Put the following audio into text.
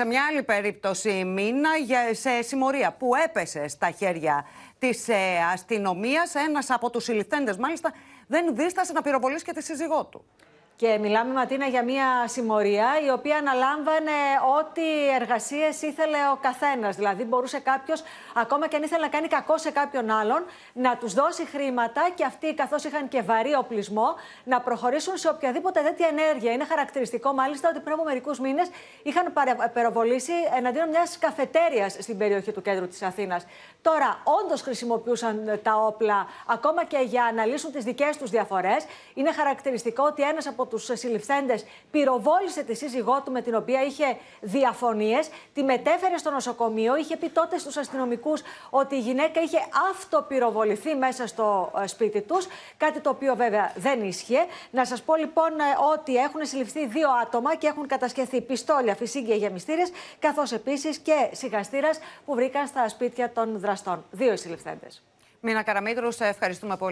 σε μια άλλη περίπτωση μήνα σε συμμορία που έπεσε στα χέρια της ε, αστυνομίας. Ένας από τους συλληφθέντες μάλιστα δεν δίστασε να πυροβολήσει και τη σύζυγό του. Και μιλάμε, Ματίνα, για μια συμμορία η οποία αναλάμβανε ό,τι εργασίες ήθελε ο καθένας. Δηλαδή, μπορούσε κάποιος, ακόμα και αν ήθελε να κάνει κακό σε κάποιον άλλον, να τους δώσει χρήματα και αυτοί, καθώς είχαν και βαρύ οπλισμό, να προχωρήσουν σε οποιαδήποτε τέτοια ενέργεια. Είναι χαρακτηριστικό, μάλιστα, ότι πριν από μερικούς μήνες είχαν παρεπεροβολήσει εναντίον μιας καφετέριας στην περιοχή του κέντρου της Αθήνας. Τώρα, όντως χρησιμοποιούσαν ε, τα όπλα ακόμα και για να λύσουν τις δικές τους διαφορές. Είναι χαρακτηριστικό ότι ένας από τους συλληφθέντες πυροβόλησε τη σύζυγό του με την οποία είχε διαφωνίες, τη μετέφερε στο νοσοκομείο. Είχε πει τότε στους αστυνομικούς ότι η γυναίκα είχε αυτοπυροβοληθεί μέσα στο ε, σπίτι τους. Κάτι το οποίο βέβαια δεν ίσχυε. Να σας πω λοιπόν ε, ότι έχουν συλληφθεί δύο άτομα και έχουν κατασκευθεί πιστόλια, φυσίγγια μυστήρες, καθώς επίσης και σιγαστήρας που βρήκαν στα σπίτια των δραστών. Δύο συλληφθέντες. Μίνα Καραμίτρου, ευχαριστούμε πολύ.